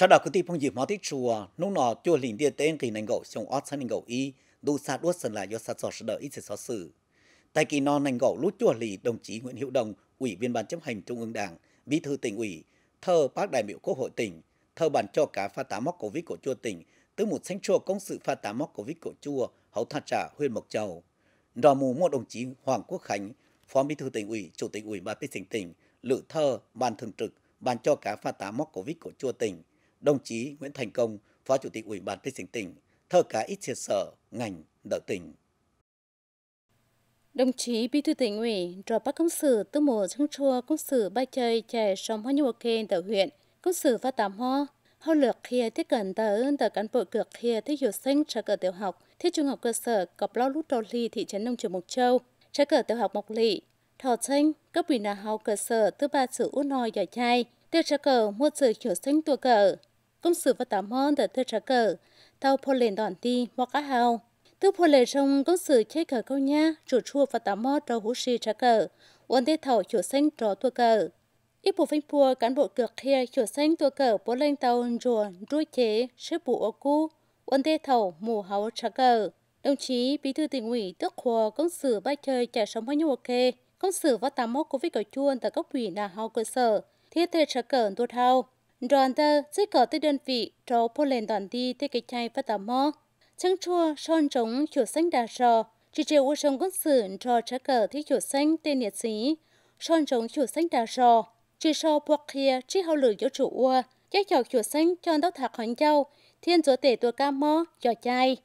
sau đó cứ tiếp phong dịp mà thích chùa nung nọ chùa liền địa tên kỳ nành gậu xong ót sang nành gậu y đu sa đuốt sân lại do sa sọ sợ đợi ít sẽ xóa xử tại kỳ non nành gậu lút chùa lì đồng chí nguyễn hữu đồng ủy viên ban chấp hành trung ương đảng bí thư tỉnh ủy thơ bác đại biểu quốc hội tỉnh thơ bản cho cả pha tá móc covid của chùa tỉnh tứ một sanh chùa công sự pha tá móc covid của chùa hậu thạt trả huyện mộc châu đò mù một đồng chí hoàng quốc khánh phó bí thư tỉnh ủy chủ tịch ủy ban tỉnh tỉnh lự thơ ban thường trực ban cho cả pha tá móc covid của chùa tỉnh đồng chí Nguyễn Thành Công, Phó Chủ tịch Ủy ban Tây tỉnh tỉnh, thơ cá ít chia sở, ngành, nợ tỉnh. Đồng chí Bí thư tỉnh ủy, trò bác công sự tư mùa trong chua công sự bay chơi trẻ sống hoa nhuộc kênh tờ huyện, công sự phát tám hoa, hậu lược khía tiếp cận tờ ơn tờ cán bộ cược kia thiết hiệu sinh trả cờ tiểu học, thiết trung học cơ sở cọp lo lút đầu ly thị trấn nông trường Mộc Châu, trả cờ tiểu học Mộc Lị, thọ sinh cấp ủy nà học cơ sở thứ ba sự út noi giỏi trai, tiêu trả cờ mua sự hiểu sinh tua cờ, công sự và tạm hòn tại thư trả cờ tàu phô lên đoạn ti và cá hào tư phô lệ trong công sự chơi cờ câu nha chủ chua và tạm hòn trò hú xì trả cờ quân tê thảo chủ xanh trò tua cờ ít bộ phanh phua cán bộ cược kia chủ xanh tua cờ bố lên tàu rùa rui chế sư bù ô cu quân tê thảo mù háo trả cờ đồng chí bí thư tỉnh ủy tức khóa công sự bay chơi trả sống bao nhiêu ok công sự và tám mốc covid cầu chuôn tại cấp ủy là hào cơ sở thiết thể trả cờ tua thao đoàn tơ sẽ có tới đơn vị trâu phô lên đoàn đi tới cái chai phát tà mò. Chẳng chua son trống chuột xanh đà rò, chỉ chiều ô sông quân sử trò trả cờ thích chuột xanh tên nhiệt sĩ. Son trống chuột xanh đà rò, chỉ so bọc kia chỉ hậu lửa dỗ chủ ua, chắc chọc chuột xanh cho đốc thạc hòn châu, thiên chúa tể tua ca mò, cho chai.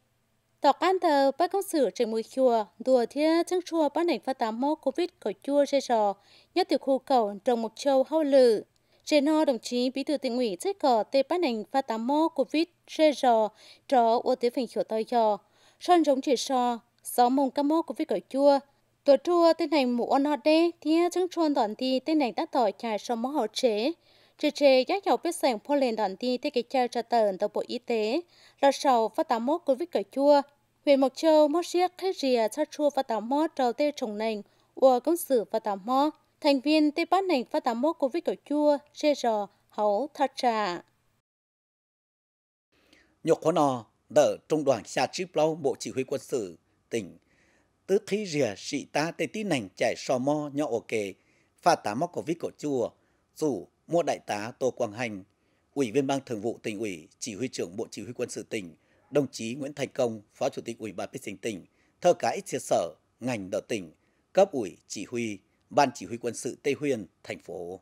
Tỏ can thờ bác công sử trên mùi chùa, đùa thia chẳng chua bác nảnh phát tám mô COVID của chua rơi rò, nhất từ khu cầu trồng một châu hậu lửa. Trên ho đồng chí Bí thư tỉnh ủy chết cỏ tê bát nành và tám mô covid vít rò trò ô tế phình khỉu tay dò. Son giống chỉ so, gió mông cam mô covid vít chua. tuổi chua tên này mũ on hot đê, thía chứng chuôn đoạn thi tên này đã tỏi chài so mô hậu chế. chê chê giá dọc biết sảnh phô lên đoạn thi tê kỳ trao trả tờ tàu bộ y tế, là sầu và tám mô covid vít chua. Huyện Mộc Châu, mô siếc khách rìa sát chua và tám mô trò tê trồng nành, ua công sử và tám mô thành viên Tây Bắc nành phát tám mốt COVID cổ chua, rê rò, hấu, thật trà. Nhục khó nò, đỡ trung đoàn xa chip lâu Bộ Chỉ huy quân sự tỉnh. Tứ khí rìa sĩ ta tê tí nành chạy sò mo nhỏ ổ kề, phát tám mốt COVID cổ chua, rủ mua đại tá Tô Quang Hành, Ủy viên Ban Thường vụ tỉnh ủy, Chỉ huy trưởng Bộ Chỉ huy quân sự tỉnh, đồng chí Nguyễn Thành Công, Phó Chủ tịch Ủy ban Bích Sinh tỉnh, thơ cái chia sở, ngành đỡ tỉnh, cấp ủy chỉ huy, Ban Chỉ huy quân sự Tây Huyền, thành phố.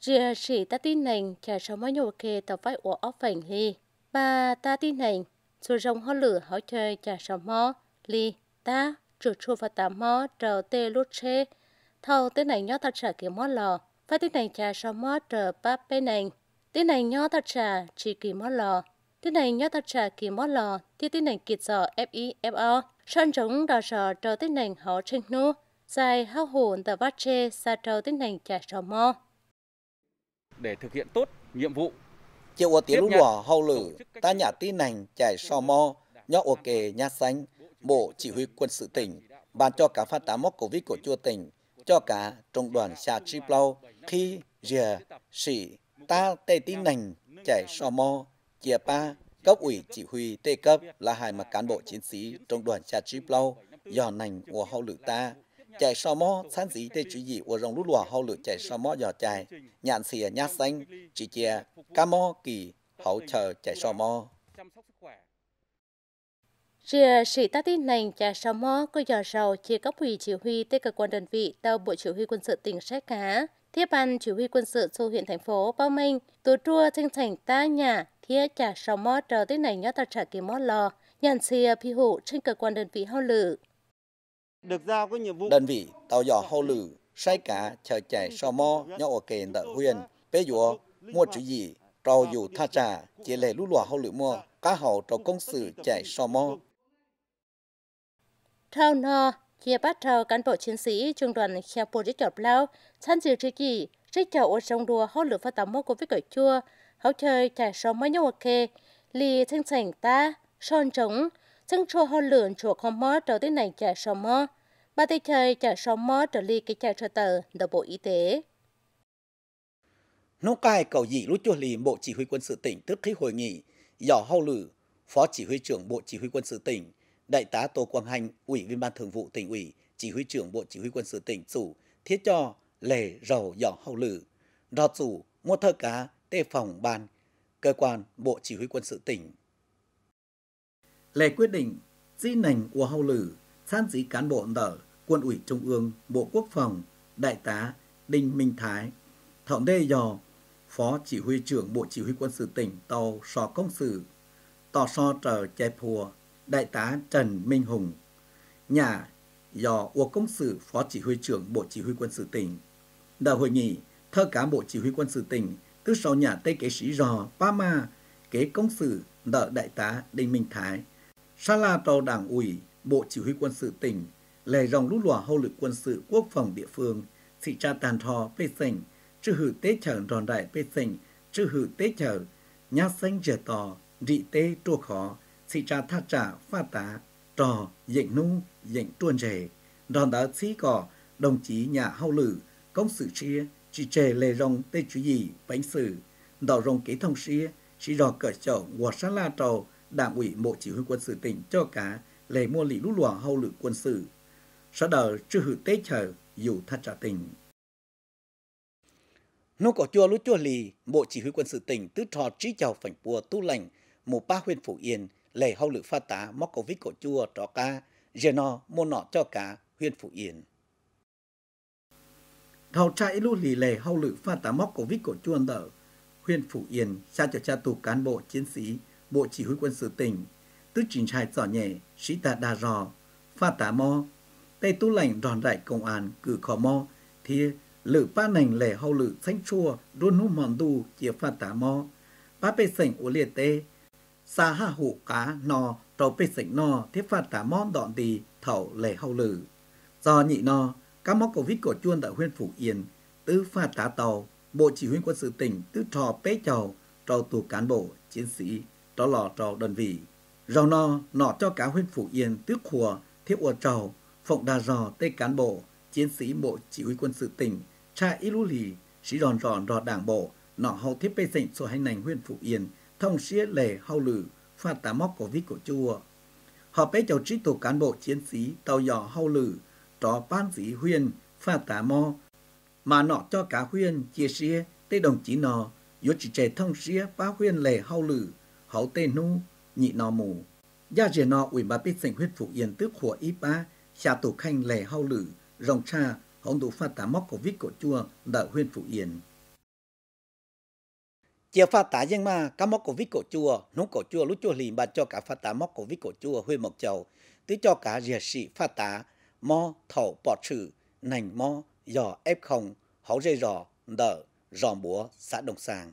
Rìa sĩ ta tin nành chả sao mới nhổ kê tàu vai ổ ốc phảnh ly. Bà ta tin nành, dù rồng hóa lửa hóa chơi chả sao mò, ly, ta, chủ chua và tà mò, trầu tê lút chê. thâu tên này nhó thật trả kiếm mò lò, và tên này chả sao mò trờ bắp bê nành. Tên này nhó thật trả chỉ kỳ mò lò, tên này nhó thật trả kỳ mò lò, thì tên này f i f o Sơn trống đò sò trờ tên này hóa chênh nu, dài hao hồn tờ bát chê sa trâu tiến hành trả trò mò. Để thực hiện tốt nhiệm vụ, chiều ở tiếng lúa hậu lử, ta nhà tin hành trải sò mò, nhỏ ở kề nhà xanh, bộ chỉ huy quân sự tỉnh, bàn cho cả phát tá mốc cổ vít của chua tỉnh, cho cả trung đoàn xa tri lâu khi giờ sĩ, ta tê tin hành trải sò mò, chia ba cấp ủy chỉ huy tê cấp là hai mà cán bộ chiến sĩ trung đoàn xa tri lâu dò nành của hậu lử ta, chạy sao mò sẵn dị để chú dị và rong lũ lụa hậu lụ chạy sao mò dò chạy nhàn xìa nhát xanh chỉ chia ca mò kỳ hậu chờ chạy sao mò Rìa sĩ ta tin nành trà sao mò có dò rầu chia cấp ủy chỉ huy tới cơ quan đơn vị tàu bộ chỉ huy quân sự tỉnh Sát Cá. Thiết ban chỉ huy quân sự châu huyện thành phố Bao Minh, tổ trua thanh thành ta nhà thiết trà sao mò trở tới này nhớ ta trả kỳ mò lò, nhàn xìa phi hụ trên cơ quan đơn vị hậu lử. Được giao cái nhiệm vụ. Đơn vị tàu dò dạ. hậu lử, sai cả chờ chạy so mo, dạ. nhỏ ở kền đợi huyền, bế dùa, mua chữ gì, tàu dù tha trà, chỉ lệ lũ lùa hậu lử mua, dạ. cá hậu tàu công sự chạy so mo. Thao no, khi bắt đầu cán bộ chiến sĩ trung đoàn khéo bộ chức chọc lao, chăn dự trì kỳ, trích chậu ở trong đùa hậu lử phát tắm mô của vết cởi chua, hậu chơi chạy so mo nhau ở kề, lì thanh sảnh ta, son trống, ซึ่งชัวฮอเหลือนชัวคอมมอ trở tới này chạy sò mò ba tây chơi chạy sò mò trở ly cái trả sơ tờ đầu bộ y tế nông cai cầu dị lúc chua lì bộ chỉ huy quân sự tỉnh trước khi hội nghị dò hậu lử phó chỉ huy trưởng bộ chỉ huy quân sự tỉnh đại tá tô quang hanh ủy viên ban thường vụ tỉnh ủy chỉ huy trưởng bộ chỉ huy quân sự tỉnh chủ thiết cho lề rầu dò hậu lử đo chủ mua thơ cá tê phòng ban cơ quan bộ chỉ huy quân sự tỉnh Lệ quyết định di nành của hậu lử san dí cán bộ nở quân ủy trung ương bộ quốc phòng đại tá Đinh Minh Thái thượng đê dò phó chỉ huy trưởng bộ chỉ huy quân sự tỉnh tàu sò công sự tò so trờ chè phùa đại tá Trần Minh Hùng nhà dò ua công sự phó chỉ huy trưởng bộ chỉ huy quân sự tỉnh đợi hội nghị thơ cán bộ chỉ huy quân sự tỉnh tức sau nhà tây kế sĩ dò ma kế công sự đợi đại tá Đinh Minh Thái Sa La Tàu Đảng ủy, Bộ Chỉ huy quân sự tỉnh, lề dòng lũ lòa hậu lực quân sự quốc phòng địa phương, thị tra tàn thò bê sành, chư hữu tế chở ròn đại bê sành, chư hữu tế chở, nhá xanh dở tò, rị tế trô khó, thị tra tha trả pha tá, trò, dịnh nung dịnh tuôn rể, ròn đá xí cỏ, đồng chí nhà hậu lử, công sự chia, chỉ trề lề rong tê chú gì, bánh sử, đỏ rong kế thông xia, chỉ rò cỡ chậu, quạt sát la trầu, Đảng ủy Bộ Chỉ huy quân sự tỉnh cho cả lề mua lị lũ lùa hậu lực quân sự. Sở đờ chưa hữu tế chờ dù thắt trả tình. Nô cổ chua lúc chua lì, Bộ Chỉ huy quân sự tỉnh tứ trò trí chào phảnh bùa tu lành, một ba huyện Phủ Yên, lề hậu lực pha tá móc cổ vít cổ chua trò ca, dê nọ mô nọ cho cả huyện Phủ Yên. Thảo trại lưu lì lề hậu lực pha tá móc cổ vít cổ chua đỡ, huyện Phủ Yên, xa cho cha tù cán bộ chiến sĩ, Bộ Chỉ huy quân sự tỉnh, tức chính trai giỏ nhẹ, sĩ tạ đà rò, pha tả mò, tây tu lệnh ròn đại công an cử khó mò, thì lự pa nành lẻ hậu lự xanh chua, đôn hú mòn đu, chia pha tả mò, ba bê sảnh ổ liệt tê, xa hạ hụ cá nò, trâu bê sảnh nò, thiết pha tả mò đọn đi, thảo lẻ hậu lự. Do nhị nò, các móc cổ vít cổ chuôn tại huyện Phủ Yên, tứ pha tả tàu, Bộ Chỉ huy quân sự tỉnh tứ trò bế chầu, trâu tù cán bộ, chiến sĩ đó là trầu đơn vị. Rào no nọ cho cả huyên Phủ Yên tước khùa, thiết ua trò phộng đà giò tê cán bộ, chiến sĩ bộ chỉ huy quân sự tỉnh, cha y lũ lì, sĩ đòn ròn rò đảng bộ, nọ hậu thiết bê dịnh số hành nành huyên Phủ Yên, thông xía lề hau lử, pha tá móc cổ vít cổ chua. Họ bế chầu trí tổ cán bộ chiến sĩ tàu dò hau lử, trò ban sĩ huyên, pha tá mo, mà nọ cho cả huyên chia xía tê đồng chí nọ, yếu chỉ trẻ thông xía ba huyên lề hau lử, hậu tê nu, nhị nò mù. Gia dìa nọ ủy bà bít sinh huyết phụ yên tức của y ba, xà tù khanh lè hao lử, rồng cha, hổng đủ pha tả móc của vít cổ chua, đợi huyết phụ yên. chia pha tả dân ma, cá móc của vít cổ chua, núng cổ chua lúc chua lìm bà cho cả pha tả móc của vít cổ chua huyết mộc chầu, tứ cho cả dìa sĩ pha tả mo thẩu bỏ trừ, nành mo, giò ép không, hấu dây rò, đỡ, rò búa, xã đồng sàng.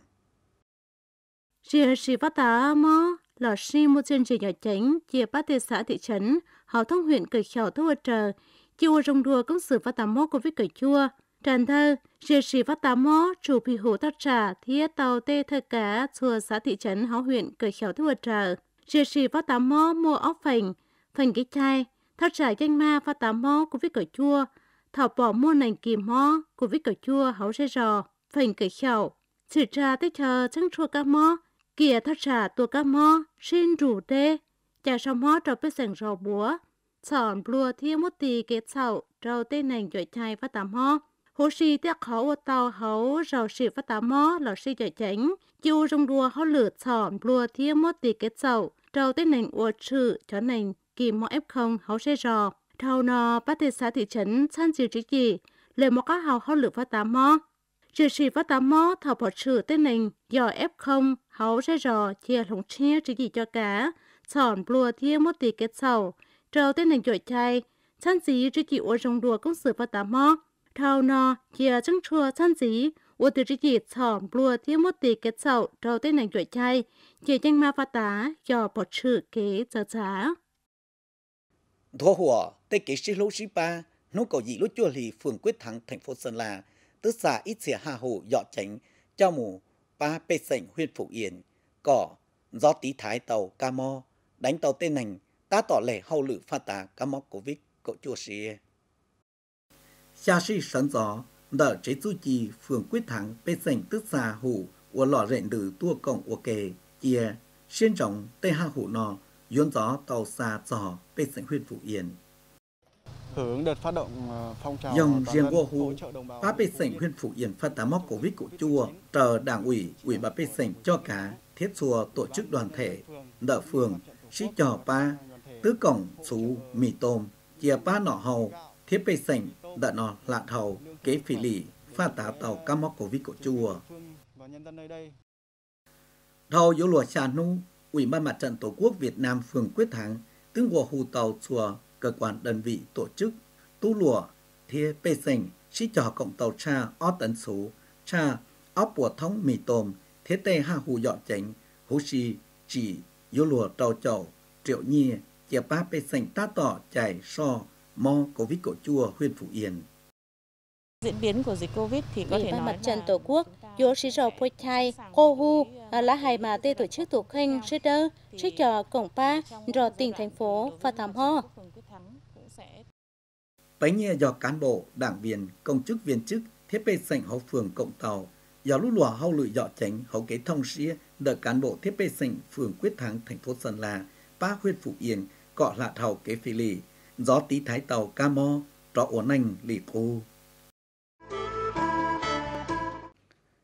Rìa rì bát tá mò, lò rì mô chân rì nhỏ chánh, chia bát tê xã thị trấn, hào thông huyện cởi khảo thua trờ, chia ô rong đua công sự bát tá mò của viết cởi chua. Trần thơ, rìa rì bát tá mò, chủ bị hồ tóc trà, thiết tàu tê thơ cá, chùa xã thị trấn hào huyện cởi khảo thua trờ. Rìa rì bát tá mò, mua óc phành, phành cái chai, thắt trà danh ma bát tá mò của viết cởi chua, thảo bỏ mua nành kìm mò của viết cởi chua háo xe rò, phành cởi Khẩu. Chỉ ra tích chờ chẳng chua cá mò, kia thắt xả tua cá mò xin rủ đê chả sao mò trò bê sành rò búa sòn lùa thiên mút tì kế sậu trâu tên nành chọi chai phát tám mò hồ sĩ tiếc khẩu ô tàu hấu rào sĩ phát tám mò lò sĩ chọi chánh chiêu rong đua hó lửa sòn lùa thiên mút tì kế sậu trâu tên nành ua trự cho nành kỳ mò ép không hấu xe rò thâu nò bát thị xã thị trấn san chiều trí gì, lời mò cá hào hó lửa phát tám mò chỉ sĩ và tà mò thảo bỏ trừ tên nền dò f không hấu ra rò chia lồng chia chỉ gì cho cá chọn bùa thiên một tỷ kết sầu trâu tên nền dội chay chân dí chỉ chỉ ô rồng đùa công sự và tà mò thao nò chia trăng chua chân dí ô từ chỉ chỉ chọn blua thiên một tỷ kết sầu trâu tên nền dội chay chỉ tranh ma pha tá dò bỏ trừ kế giờ giá thua hùa tây kế sĩ lô sĩ ba nó có gì lúc chua lì phường quyết thắng thành phố sơn la tức xà ít xỉa hà hồ dọ tránh cho mù ba bê sảnh huyên phủ yên cỏ do tí thái tàu ca mo đánh tàu tên nành ta tỏ lệ hậu lự pha tá ca mo cổ vít cậu chua xìa xa sĩ sẵn gió đỡ chế du chi phường quyết thắng bê sảnh tức xà hủ của lọ rện đử tua cổng của kề chia xuyên trọng tê hà hủ nò yốn gió tàu xa giò bê sảnh huyên phủ yên Ờ, Dòng riêng vô hù, bà bê sảnh khuyên phụ yên phát tá móc covid của chùa, tờ đảng ủy, ủy bà bê sảnh cho cả thiết chùa, tổ chức đoàn thể, nợ phường, sĩ trò ba, tứ cổng, xú, mì tôm, chia ba nọ hầu, thiết bê sảnh, đợt nọ lạ hầu, kế phỉ lì, phát tá tàu ca móc covid của chùa. chua. Thâu yếu lùa xà nu, Ủy ban mặt trận Tổ quốc Việt Nam phường Quyết Thắng, tướng của hù tàu chùa cơ quan đơn vị tổ chức tu lùa thia bê sinh sĩ trò cộng tàu cha ó tấn số cha ó bùa thống mì tôm thế tê ha hù dọn chánh hú si chỉ yếu lùa tàu chậu triệu nhi chia ba bê sinh ta tỏ chảy so mo covid cổ chua huyện phủ yên diễn biến của dịch covid thì có Vì thể nói mặt trận tổ quốc Yoshiro cô hu là hai mà tê tổ chức thuộc khanh, Shider, Shichor, Cổng ba rồi tỉnh thành phố và thảm ho. Bánh nghe do cán bộ, đảng viên, công chức viên chức, thiết bị sảnh hậu phường cộng tàu, do lũ lùa hậu lụy dọ tránh hậu kế thông sĩ đỡ cán bộ thiết bị sảnh phường quyết thắng thành phố Sơn La, ba huyên Phục Yên, cọ lạ thầu kế phi lì, gió tí thái tàu ca mo, trọ ổn anh lì thu.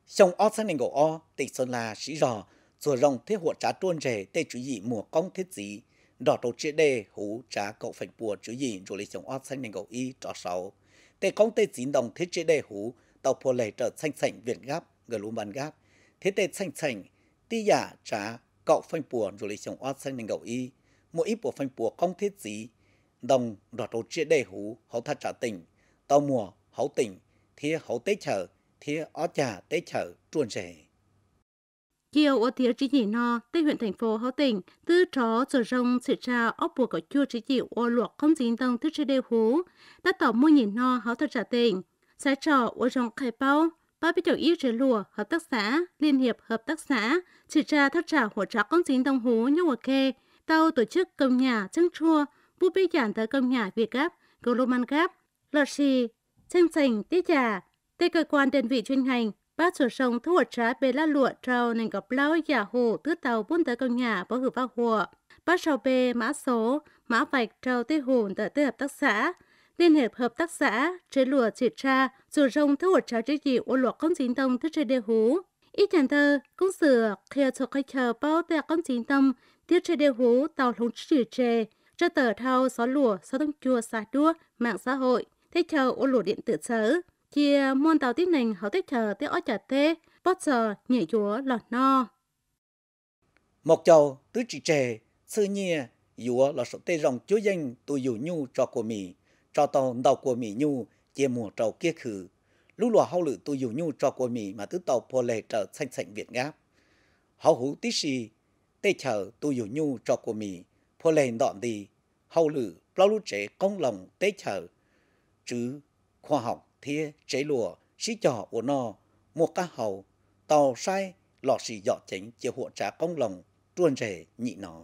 Sông o sang nền gỗ o, tỉnh Sơn La, sĩ rò, rùa rồng thế hộ trá tuôn rể tê chú dị mùa công thiết dị, đó tổ chức đề hú trả cậu phải bùa chữ gì rồi lấy chồng ót xanh nền cậu y cho sáu tê công tê chín đồng thiết chế đề hú tàu phô lệ trở xanh xanh việt gáp gờ lũ bàn gáp thế tê xanh xanh tí giả dạ, trả cậu phải bùa rồi lấy chồng ót xanh nền cậu y mỗi ít bùa phanh bùa công thiết gì đồng đó tổ chức đề hú hậu thật trả tỉnh tàu mùa hậu tỉnh thế hậu tế chở thế ót trả tế chở chuồn rể Chiều ở tía chỉ nhị no, tây huyện thành phố Hậu Tỉnh, tư chó giờ rong sự trà ốc bùa có chua chỉ nhị ô luộc không dính tông tư chơi đê hú, đã tỏ mua nhị no Hậu thật trả tỉnh. Xã trò ô rong khai bao, ba bí chậu ít chế lùa, hợp tác xã, liên hiệp hợp tác xã, sự trà thật trả hỗ trợ không dính tông hú như ở kê, tàu tổ chức công nhà chân chua, bu bí giản tới công nhà Việt Gáp, Goloman Gáp, Lọt Xì, Chân Sành, Tiết Trà, tây cơ quan đơn vị chuyên ngành Ba sổ sông thu hoạch trái bê lá lụa trâu nên gặp lao giả hồ tứ tàu bốn tới công nhà bỏ hữu vào hùa. Ba sầu bê mã số, mã vạch trâu tê hồn tại tư hợp tác xã. Liên hiệp hợp tác xã, chế lụa chỉ tra, sổ sông thu hoạch trái chế dị ô lụa công chính tông thức chế đê hú. Ít chẳng thơ, cũng sửa khía cho khai chờ bao tè công chính tông, tiết chế đê hú tàu lũng chỉ trề, cho tờ thao xóa lụa, xóa tông chua xa đua, mạng xã hội, thế chờ ô lụa điện tử sớ thì môn tàu tiết nành hậu tiết chờ tiết ở chợ thế bớt giờ nhảy chúa lọt no một châu tứ trị trề sư nhia dúa là sự tê rồng chúa danh tôi dù nhu cho của mì cho tàu đầu của mì nhu chia mùa trầu kia khử lũ lùa hậu lự tôi dù nhu cho của mì mà tứ tàu pô lệ trở xanh xanh việt ngáp hậu hữu tí xì tê chờ tôi dù nhu cho của mì pô lệ đọn đi hậu lự bao lũ trẻ công lòng tê chờ chứ khoa học thiê, cháy lùa, xí chỏ của nó, mua cá hầu, tàu sai, lọ xì dọ chính chiều hộ trả công lòng, truôn rể nhị nó.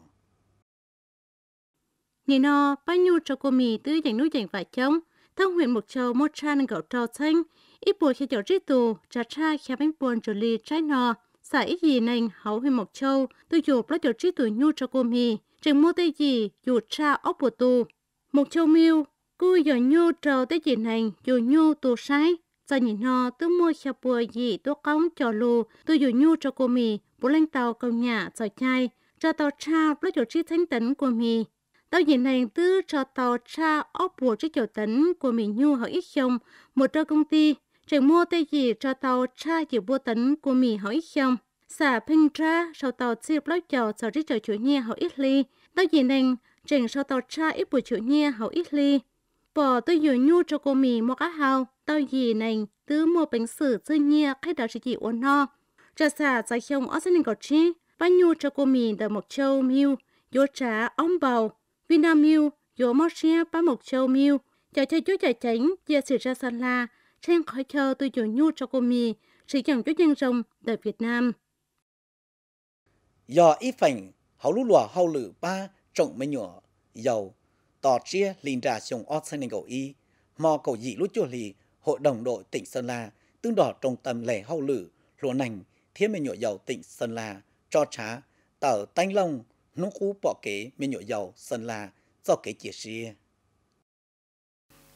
Nhị nó, bao nhiêu cho cô mì tư dành núi dành vải trống, thông huyện một châu một tràn gạo trò xanh, ít bộ khi chỗ rít tù, trà cha khá bánh buồn cho ly trái nò, xã ít gì nành hậu huyện một châu, tư dục lá chỗ rít tù nhu cho cô mì, trường mua tây gì, dù tra ốc bùa tù. Một châu miêu, Cú giờ nhu trầu tới chị này, dù nhu tù sai. cho nhìn nó, tôi mua xe bùa gì, tôi cống cho lù, tôi dù nhu cho cô mì, bố lên tàu cầu nhà, cho chai, cho tàu trao lấy chỗ chi thánh tấn của mì. Tàu nhìn này tư cho tàu tra ốc bùa chiếc chỗ tấn của mì nhu hỏi ít không, một cho công ty, chỉ mua tay gì cho tàu tra dự bùa tấn của mì hỏi ít không. Xả pin ra, sau tàu chiếc lấy chỗ cho chiếc chỗ chủ nhẹ hỏi ít ly, tàu nhìn này trình sau tàu tra ít bùa chủ nhẹ hỏi ít ly bỏ tôi dù nhu cho cô mì mua cá hào, tao gì nành, tứ mua bánh sử tư nhia khách đó chỉ chỉ ổn no. Trà xà giải không ở sân có chi, và nhu cho cô mì đợi một châu miu, dô trá ông bầu, Vinamilk, miu, dô mò xe và một châu miu, chào chơi chú chạy tránh, chia sẻ ra sân la, trên khói chờ tôi dù nhu cho cô mì, sử dụng chú nhân rồng đời Việt Nam. dò ít phảnh, hậu lũ lùa hậu lử ba trọng mấy nhỏ, dầu tỏ chia lìn trà sùng ót sang nền cầu y, mò cầu dị lút chua lì, hội đồng đội tỉnh Sơn La, tương đỏ trong tầm lẻ hậu lử, lúa nành, thiên mình nhộ dầu tỉnh Sơn La, cho trá, tờ tanh lông, nung khu bỏ kế mình nhộ dầu Sơn La, do kế chia xia.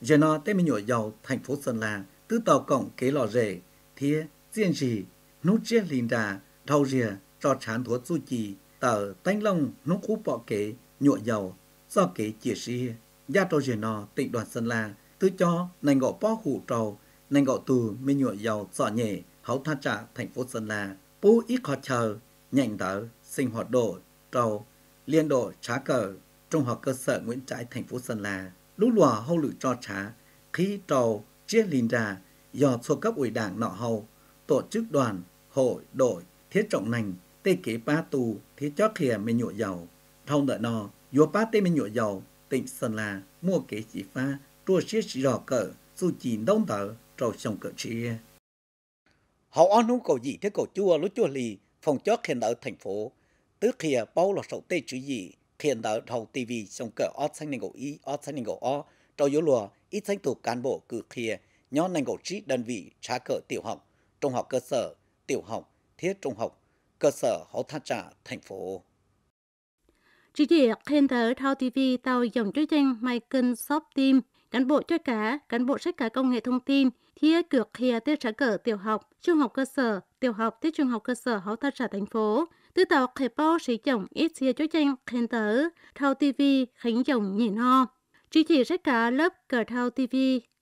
Giờ nó tới mình nhộ dầu thành phố Sơn La, tư tàu cổng kế lò rể, thía, riêng trì nút chia lìn trà, thâu rìa, cho chán thuốc su trì tờ tanh lông, nung khu bỏ kế, nhộ dầu do kế chia sĩ gia trò gì nó tỉnh đoàn sơn la tư cho nành gõ bó hủ trầu nành gõ tù mê nhựa dầu sọ nhẹ hậu tha trả thành phố sơn la bú ít khó chờ nhành đỡ sinh hoạt độ trầu liên độ trá cờ trung học cơ sở nguyễn trãi thành phố sơn la lũ lòa hậu lự cho trá khí trầu chia lìn ra do số cấp ủy đảng nọ hầu tổ chức đoàn hội đội thiết trọng nành tê kế ba tù thiết cho khìa mê nhựa dầu thông đợi nọ Yo ba tê mình nhỏ dầu, tỉnh Sơn La mua kế chỉ pha, trua xế chỉ rõ cỡ, dù chỉ đông tờ, trâu sông cỡ chia. Hậu on nung cầu gì thế cầu chua lúc chua lì, phòng chó khen ở thành phố. Tứ kia bao là sầu tê chữ gì, khen ở đầu tivi sông cỡ ót xanh nền gầu y, ót xanh nền gầu o, trâu yếu lùa, ít xanh tù cán bộ cử kia nhóm nền gầu trí đơn vị trá cỡ tiểu học, trung học cơ sở, tiểu học, thiết trung học, cơ sở hậu tha trả thành phố. Chỉ địa khen thờ thao TV tàu dòng chương trình Michael Shop Team, cán bộ cho cả cán bộ sách cả công nghệ thông tin, thia cược hia tiết trả cờ tiểu học, trung học cơ sở, tiểu học tiết trung học cơ sở hậu thật xã thành phố, tư tàu khởi bao sĩ chồng ít xia cho tranh khen tớ, thao TV khánh dòng nhìn ho. Chỉ chỉ sách cả lớp cờ thao TV,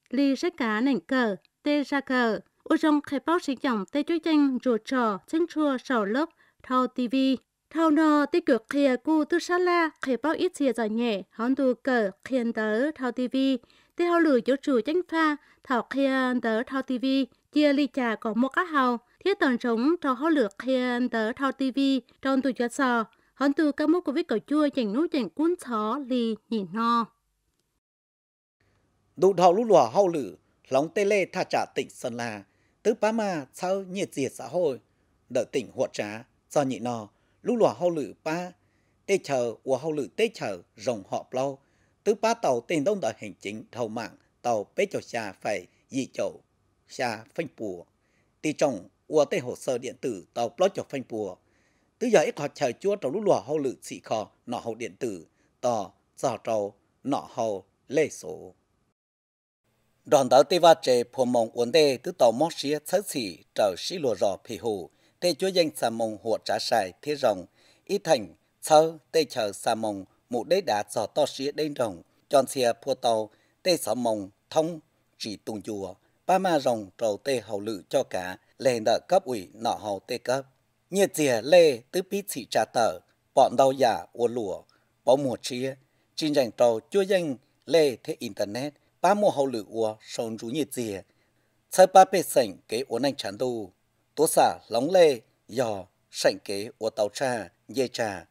ly sách cả nảnh cờ, tê ra cờ, ở trong khởi bao sĩ chồng tê cho tranh rùa trò, chân chua sầu lớp thao TV thao nọ tích cực kia cu tư xa la kia bao ít chia giải nhẹ hón tu cờ khiên tớ thao tivi tê hao lùi chỗ chủ chánh pha thảo khiên tớ thao tivi chia ly trà có một cá hào thiết tần trống cho hao lược khiên tớ thao tivi trong tu cho sò hón tu các mốc của vít cầu chua chảnh nút chảnh cuốn chó lì nhị no đủ thảo lũ lùa hao lử lóng tê lê tha trả tỉnh sơn la tứ bá ma sau nhiệt diệt xã hội đợi tỉnh huột trá do nhị no lúc lùa hậu lự ba tê chờ của hậu lự tê chờ rồng họ lâu tứ ba tàu tên đông đợi hành chính thầu mạng tàu bế chầu xa phải dị chầu xa phanh bùa tì trọng của tê hồ sơ điện tử tàu plo chầu phanh bùa tứ giờ ít họ chờ chúa trong lúc lùa hậu lự xị kho nọ hậu điện tử tò giò trầu nọ hậu lê số đoàn tàu tê va chê phô mông uốn đê tứ tàu móc xía sớ xỉ trở xí lùa rò phì hù tê chúa danh xà mông hộ trả sài thế rồng ý thành sơ tê chờ xà mông mụ đế đá giò to xía đê rồng tròn xìa pua tàu tê xà mông thông chỉ tung chùa ba ma rồng trầu tê hầu lự cho cả lề nợ cấp ủy nọ hầu tê cấp nhiệt dìa lê tứ pí thị trà tờ bọn đau giả ô lùa bỏ mùa chia trình dành trầu chúa danh lê thế internet ba mùa hầu lự ua sông rú nhiệt dìa sai ba bê sảnh kế uốn anh chán tu tố xả lóng lê giò sảnh kế ô tàu trà dê trà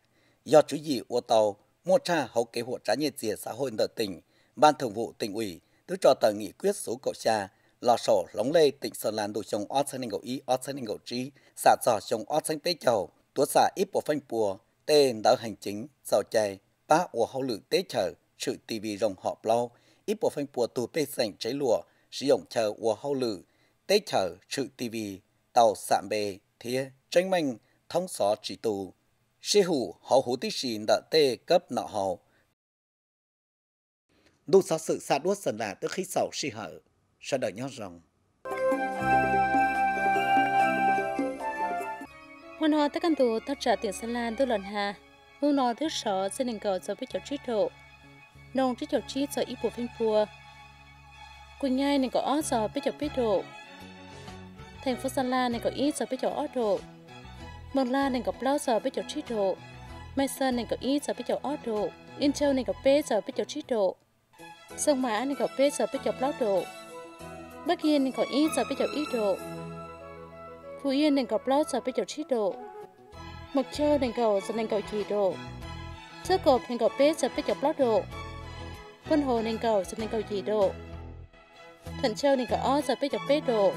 do chủ gì ô tàu mua trà hậu kế hộ trá nhiệt dìa xã hội nợ tỉnh ban thường vụ tỉnh ủy tứ cho tờ nghị quyết số cậu cha lò sổ lóng lê tỉnh sơn lan đủ chồng ót sơn ngậu y ót sơn ngậu trí xả giò chồng ót xanh tế chầu tố xả ít bộ phanh pùa tên đã hành chính giàu chay ba ô hậu lự tế chở sự tivi rồng họ plau ít bộ phanh pùa tù pê sảnh cháy lụa sử dụng chờ ô hậu lự tế chở sự tivi tàu sạm bề thía tranh mạnh thông xó chỉ tù. Sĩ hủ họ hủ tí xì đã tê cấp nọ hầu. Đủ xó sự xa đuốt dần là tới khi sầu sĩ hở, sẽ đợi nhau rồng. Hoàn hòa tất căn tù tất trả tiền sân lan tư lần hà, hương nói thứ sở sẽ đình cầu cho biết cháu trí thụ. Nông trí cháu trí cho ý bộ phim phua Quỳnh nhai nên có ó giờ biết cháu biết thụ, thành phố Sơn La nên có ít giờ biết chỗ ớt độ. Mường La nên có bao giờ biết chỗ trí độ. Mai Sơn nên có ít giờ biết chỗ ớt độ. Yên Châu nên có bê giờ biết chỗ trí độ. Sông Mã nên có bê giờ biết chỗ bao độ. Bắc Yên nên có ít giờ biết chỗ ít độ. Phú Yên nên có bao giờ biết chỗ trí độ. Mộc Châu nên cầu giờ nên cầu chỉ độ. Sơ Cộp nên có bê giờ biết chỗ bao độ. Vân Hồ nên cầu giờ nên cầu chỉ độ. Thuận Châu nên có o giờ biết chỗ bê độ.